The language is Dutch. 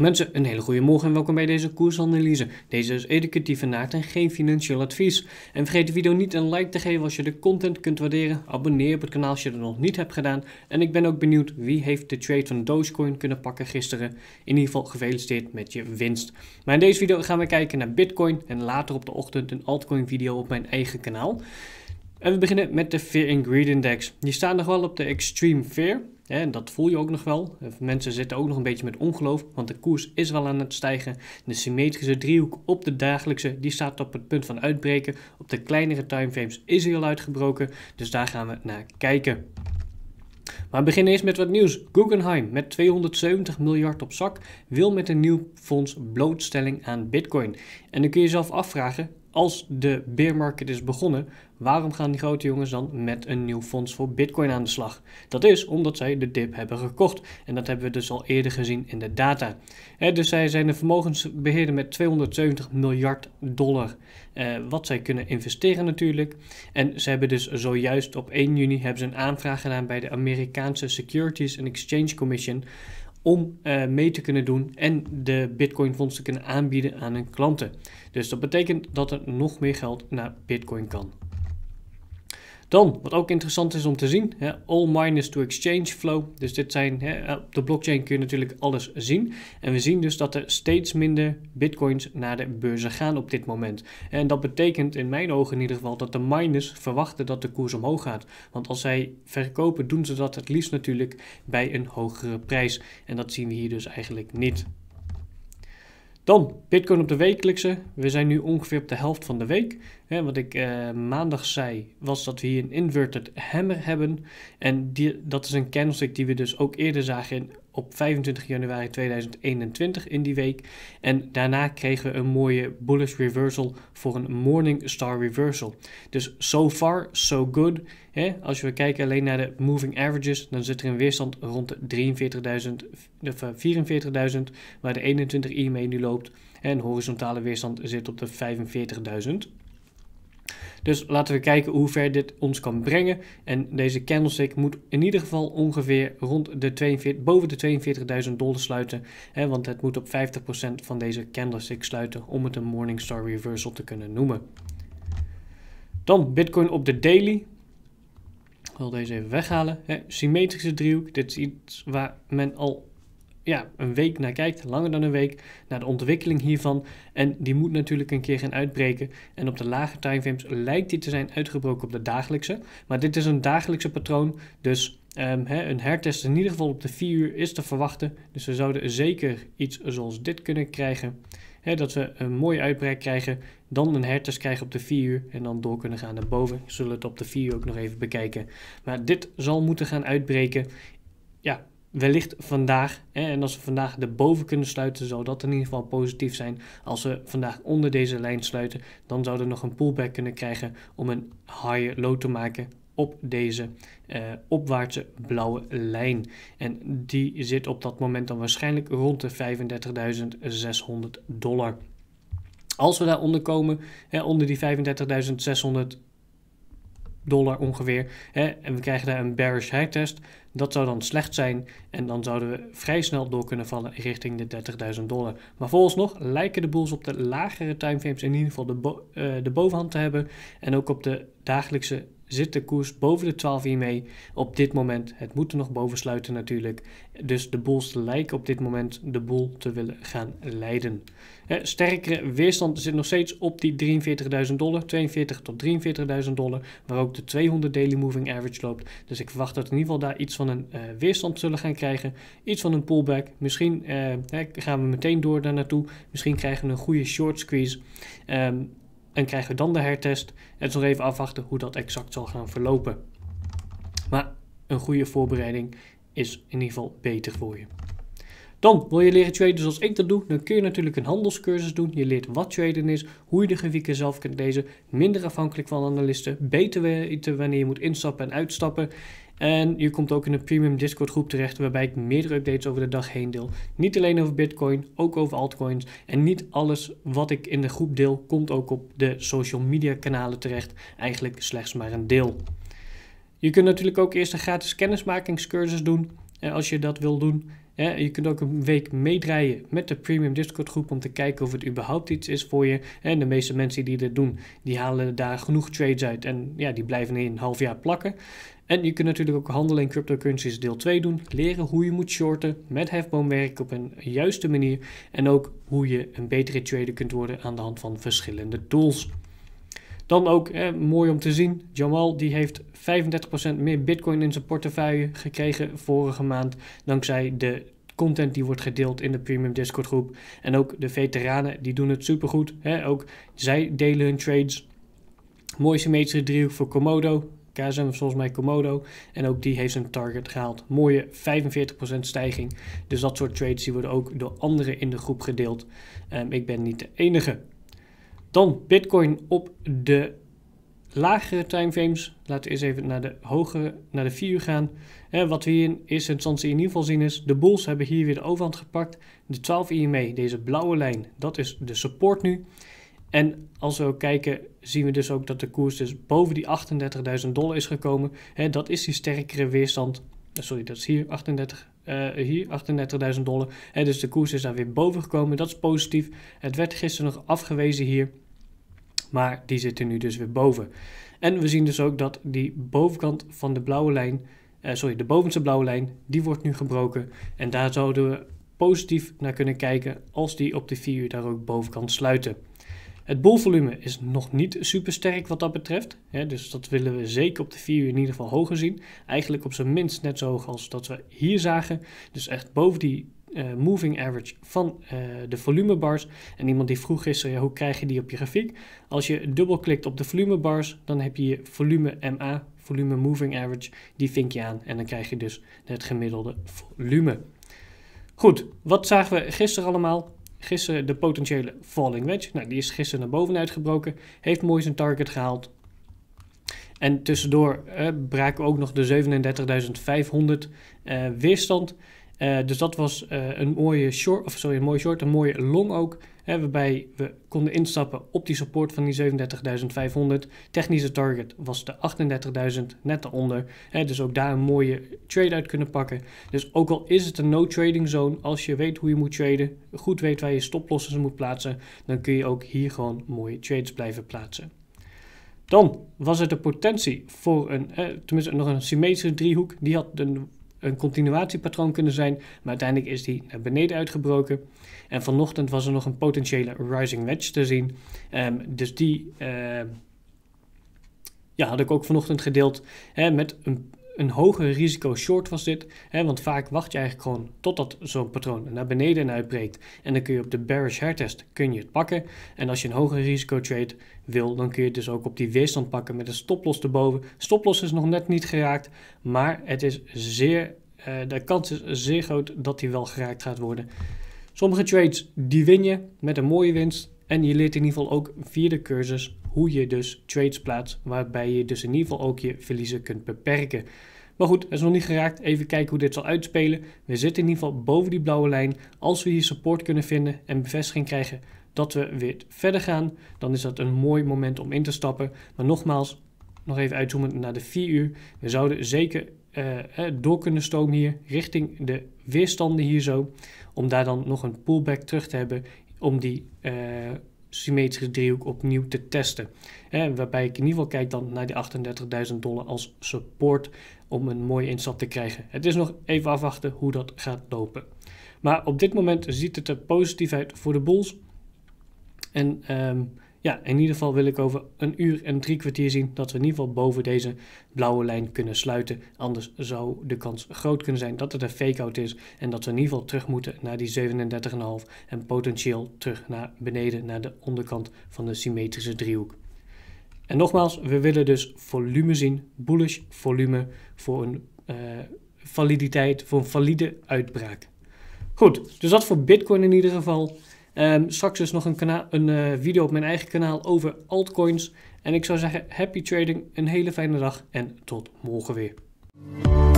mensen, een hele goede morgen en welkom bij deze koersanalyse. Deze is educatieve naart en geen financieel advies. En vergeet de video niet een like te geven als je de content kunt waarderen. Abonneer op het kanaal als je dat nog niet hebt gedaan. En ik ben ook benieuwd wie heeft de trade van Dogecoin kunnen pakken gisteren. In ieder geval gefeliciteerd met je winst. Maar in deze video gaan we kijken naar Bitcoin en later op de ochtend een altcoin video op mijn eigen kanaal. En we beginnen met de Fear Ingredient Index. Die staan nog wel op de Extreme Fear. En dat voel je ook nog wel. Eh, mensen zitten ook nog een beetje met ongeloof, want de koers is wel aan het stijgen. De symmetrische driehoek op de dagelijkse, die staat op het punt van uitbreken. Op de kleinere timeframes is hij al uitgebroken, dus daar gaan we naar kijken. Maar we beginnen eerst met wat nieuws. Guggenheim met 270 miljard op zak wil met een nieuw fonds blootstelling aan Bitcoin. En dan kun je jezelf afvragen, als de beermarket is begonnen, waarom gaan die grote jongens dan met een nieuw fonds voor Bitcoin aan de slag? Dat is omdat zij de dip hebben gekocht. En dat hebben we dus al eerder gezien in de data. dus zij zijn een vermogensbeheerder met 270 miljard dollar. Eh, wat zij kunnen investeren natuurlijk. En ze hebben dus zojuist op 1 juni hebben ze een aanvraag gedaan bij de Amerikaanse Securities and Exchange Commission om eh, mee te kunnen doen en de Bitcoin fondsen te kunnen aanbieden aan hun klanten. Dus dat betekent dat er nog meer geld naar Bitcoin kan. Dan, wat ook interessant is om te zien, hè, all miners to exchange flow. Dus dit zijn, hè, op de blockchain kun je natuurlijk alles zien. En we zien dus dat er steeds minder bitcoins naar de beurzen gaan op dit moment. En dat betekent in mijn ogen in ieder geval dat de miners verwachten dat de koers omhoog gaat. Want als zij verkopen, doen ze dat het liefst natuurlijk bij een hogere prijs. En dat zien we hier dus eigenlijk niet. Dan Bitcoin op de wekelijkse. We zijn nu ongeveer op de helft van de week. wat ik eh, maandag zei was dat we hier een inverted hammer hebben. En die, dat is een candlestick die we dus ook eerder zagen in op 25 januari 2021 in die week. En daarna kregen we een mooie bullish reversal voor een morning star reversal. Dus so far, so good. He, als we kijken alleen naar de moving averages, dan zit er een weerstand rond de 43.000 44.000, eh, waar de 21 mee nu loopt. En horizontale weerstand zit op de 45.000. Dus laten we kijken hoe ver dit ons kan brengen. En deze candlestick moet in ieder geval ongeveer rond de 42, boven de 42.000 dollar sluiten. Hè, want het moet op 50% van deze candlestick sluiten om het een Morningstar reversal te kunnen noemen. Dan Bitcoin op de daily. Ik wil deze even weghalen. Hè. Symmetrische driehoek. Dit is iets waar men al ja, een week naar kijkt, langer dan een week, naar de ontwikkeling hiervan. En die moet natuurlijk een keer gaan uitbreken. En op de lage timeframes lijkt die te zijn uitgebroken op de dagelijkse. Maar dit is een dagelijkse patroon, dus ehm, hè, een hertest in ieder geval op de 4 uur is te verwachten. Dus we zouden zeker iets zoals dit kunnen krijgen. dat we een mooie uitbraak krijgen, dan een hertest krijgen op de 4 uur en dan door kunnen gaan naar boven. We zullen het op de 4 uur ook nog even bekijken. Maar dit zal moeten gaan uitbreken. Ja, wellicht vandaag. Hè, en als we vandaag de boven kunnen sluiten, zou dat in ieder geval positief zijn. Als we vandaag onder deze lijn sluiten, dan zouden we nog een pullback kunnen krijgen om een higher low te maken op deze eh, opwaartse blauwe lijn. En die zit op dat moment dan waarschijnlijk rond de 35.600 dollar. Als we daaronder komen, hè, onder die 35.600 dollar ongeveer. Hè, en we krijgen daar een bearish high test. Dat zou dan slecht zijn en dan zouden we vrij snel door kunnen vallen richting de 30.000 dollar. Maar volgens nog lijken de boels op de lagere timeframes in ieder geval de, eh, de bovenhand te hebben. En ook op de dagelijkse zit de koers boven de 12 hiermee op dit moment. Het moet er nog boven sluiten natuurlijk. Dus de bulls lijken op dit moment de boel te willen gaan leiden. sterkere weerstand zit nog steeds op die 43.000 dollar, 42 tot 43.000 dollar, waar ook de 200 daily moving average loopt. Dus ik verwacht dat in ieder geval daar iets van een eh, weerstand zullen gaan krijgen, iets van een pullback. Misschien eh, gaan we meteen door daar naartoe, misschien krijgen we een goede short squeeze. Ehm, en krijgen dan de hertest. Het is even afwachten hoe dat exact zal gaan verlopen. Maar een goede voorbereiding is in ieder geval beter voor je. Dan wil je leren traden zoals ik dat doe, dan kun je natuurlijk een handelscursus doen. Je leert wat traden is, hoe je de grafieken zelf kunt lezen, minder afhankelijk van analisten, beter weten wanneer je moet instappen en uitstappen. En je komt ook in een premium Discord groep terecht waarbij ik meerdere updates over de dag heen deel. Niet alleen over Bitcoin, ook over altcoins. En niet alles wat ik in de groep deel komt ook op de social media kanalen terecht. Eigenlijk slechts maar een deel. Je kunt natuurlijk ook eerst een gratis kennismakingscursus doen eh, als je dat wil doen je kunt ook een week meedraaien met de Premium Discord groep om te kijken of het überhaupt iets is voor je. En de meeste mensen die dit doen, die halen daar genoeg trades uit en ja, die blijven in een half jaar plakken. En je kunt natuurlijk ook handelen in cryptocurrencies deel 2 doen. Leren hoe je moet shorten met hefboomwerk op een juiste manier. En ook hoe je een betere trader kunt worden aan de hand van verschillende tools. Dan ook mooi om te zien, Jamal die heeft 35% meer bitcoin in zijn portefeuille gekregen vorige maand dankzij de content die wordt gedeeld in de Premium Discord groep. En ook de veteranen die doen het supergoed. Hè? Ook zij delen hun trades. Mooi symmetrische driehoek voor Komodo. KSM volgens mij Komodo. En ook die heeft zijn target gehaald. Mooie 45% stijging. Dus dat soort trades die worden ook door anderen in de groep gedeeld. Um, ik ben niet de enige. Dan Bitcoin op de lagere timeframes. Laten we eens even naar de hogere, naar de 4 uur gaan. Eh, wat we hier in eerste instantie in ieder geval zien is, de bulls hebben hier weer de overhand gepakt. De 12 IME, deze blauwe lijn, dat is de support nu. En als we ook kijken, zien we dus ook dat de koers dus boven die 38.000 dollar is gekomen. Eh, dat is die sterkere weerstand eh, sorry, dat is hier 38. Eh, hier 38.000 dollar. Eh, dus de koers is daar weer boven gekomen. Dat is positief. Het werd gisteren nog afgewezen hier. Maar die zitten nu dus weer boven. En we zien dus ook dat die bovenkant van de blauwe lijn. sorry, de bovenste blauwe lijn. Die wordt nu gebroken. En daar zouden we positief naar kunnen kijken. Als die op de 4 uur daar ook boven kan sluiten. Het bolvolume is nog niet super sterk wat dat betreft. dus dat willen we zeker op de 4 uur in ieder geval hoger zien. Eigenlijk op zijn minst net zo hoog als dat we hier zagen. Dus echt boven die eh, moving average van uh, de volumebars. En iemand die vroeg gisteren, ja, hoe krijg je die op je grafiek? Als je dubbelklikt op de volumebars, dan heb je je volume MA, volume moving average, die vink je aan. En dan krijg je dus het gemiddelde volume. Goed, wat zagen we gisteren allemaal? gisteren de potentiële falling wedge. Nou, die is gisteren naar boven uitgebroken. Heeft mooi zijn target gehaald. En tussendoor braken we ook nog de 37.500 eh, weerstand. Eh, dus dat was eh, een mooie short, of sorry, een mooie short, een mooie long ook waarbij we konden instappen op die support van die 37.500. Technische target was de 38.000, net daaronder. Hè, dus ook daar een mooie trade uit kunnen pakken. Dus ook al is het een no-trading zone, als je weet hoe je moet traden, goed weet waar je stoplossen moet plaatsen, dan kun je ook hier gewoon mooie trades blijven plaatsen. Dan was het de potentie voor een, eh, tenminste nog een symmetrische driehoek. Die had een een continuatiepatroon kunnen zijn, maar uiteindelijk is die naar beneden uitgebroken. En vanochtend was er nog een potentiële rising wedge te zien. Ehm, dus die ehm, ja, had ik ook vanochtend gedeeld hè, met een, een hoger risico short was dit. Hè, want vaak wacht je eigenlijk gewoon totdat zo'n patroon naar beneden uitbreekt. En dan kun je op de bearish hairtest kun je het pakken. En als je een hoger risico trade wil, dan kun je het dus ook op die weerstand pakken met een stoploss erboven. Stoploss is nog net niet geraakt, maar het is zeer, eh, de kans is zeer groot dat die wel geraakt gaat worden. Sommige trades die win je met een mooie winst. En je leert in ieder geval ook via de cursus hoe je dus trades plaatst, waarbij je dus in ieder geval ook je verliezen kunt beperken. Maar goed, dat is nog niet geraakt. Even kijken hoe dit zal uitspelen. We zitten in ieder geval boven die blauwe lijn. Als we hier support kunnen vinden en bevestiging krijgen dat we weer verder gaan, dan is dat een mooi moment om in te stappen. Maar nogmaals, nog even uitzoomen naar de 4 uur. We zouden zeker eh, eh, door kunnen stomen hier richting de weerstanden hier zo. Om daar dan nog een pullback terug te hebben om die eh, symmetrische driehoek opnieuw te testen. waarbij ik in ieder geval kijk dan naar die 38.000 dollar als support om een mooie instap te krijgen. Het is nog even afwachten hoe dat gaat lopen. Maar op dit moment ziet het er positief uit voor de Bulls. En ehm, ja, in ieder geval wil ik over een uur en drie kwartier zien dat we in ieder geval boven deze blauwe lijn kunnen sluiten. Anders zou de kans groot kunnen zijn dat het een fakeout is en dat we in ieder geval terug moeten naar die 37,5 en potentieel terug naar beneden naar de onderkant van de symmetrische driehoek. En nogmaals, we willen dus volume zien, bullish volume voor een eh, validiteit, voor een valide uitbraak. Goed, dus dat voor Bitcoin in ieder geval. Um, straks is dus nog een, kanaal, een eh, video op mijn eigen kanaal over altcoins. En ik zou zeggen, happy trading, een hele fijne dag en tot morgen weer.